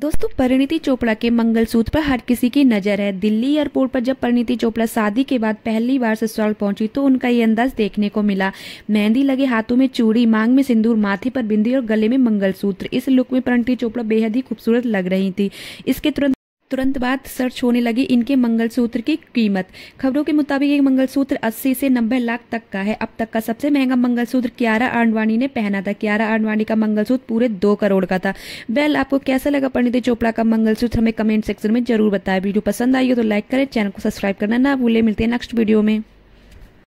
दोस्तों परिणीति चोपड़ा के मंगलसूत्र पर हर किसी की नज़र है दिल्ली एयरपोर्ट पर जब परिणीति चोपड़ा शादी के बाद पहली बार ससुराल पहुंची तो उनका ये अंदाज देखने को मिला मेहंदी लगे हाथों में चूड़ी मांग में सिंदूर माथे पर बिंदी और गले में मंगलसूत्र इस लुक में परिणीति चोपड़ा बेहद ही खूबसूरत लग रही थी इसके तुरंत तुरंत बाद सर्च होने लगी इनके मंगलसूत्र की कीमत खबरों के मुताबिक ये मंगलसूत्र 80 से 90 लाख तक का है अब तक का सबसे महंगा मंगलसूत्र कियारा आडवाणी ने पहना था कियारा आडवाणी का मंगलसूत्र पूरे दो करोड़ का था बेल आपको कैसा लगा पंडित चोपड़ा का मंगलसूत्र हमें कमेंट सेक्शन में जरूर बताया वीडियो पसंद आई हो तो लाइक करें चैनल को सब्सक्राइब करना ना भूले मिलते हैं नेक्स्ट वीडियो में